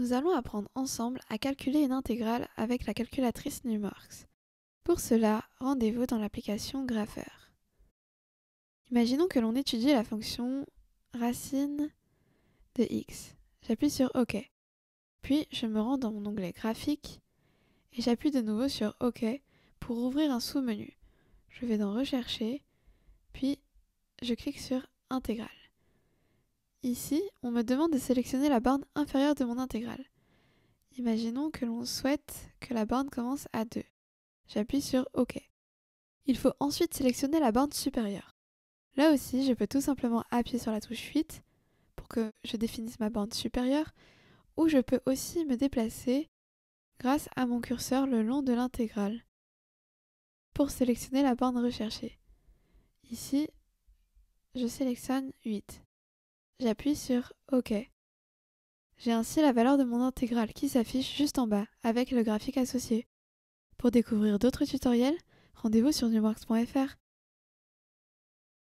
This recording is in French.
nous allons apprendre ensemble à calculer une intégrale avec la calculatrice Numorx. Pour cela, rendez-vous dans l'application Grapheur. Imaginons que l'on étudie la fonction racine de x. J'appuie sur OK. Puis je me rends dans mon onglet Graphique et j'appuie de nouveau sur OK pour ouvrir un sous-menu. Je vais dans Rechercher, puis je clique sur Intégrale. Ici, on me demande de sélectionner la borne inférieure de mon intégrale. Imaginons que l'on souhaite que la borne commence à 2. J'appuie sur OK. Il faut ensuite sélectionner la borne supérieure. Là aussi, je peux tout simplement appuyer sur la touche 8 pour que je définisse ma borne supérieure, ou je peux aussi me déplacer grâce à mon curseur le long de l'intégrale pour sélectionner la borne recherchée. Ici, je sélectionne 8 j'appuie sur OK. J'ai ainsi la valeur de mon intégrale qui s'affiche juste en bas, avec le graphique associé. Pour découvrir d'autres tutoriels, rendez-vous sur numworks.fr.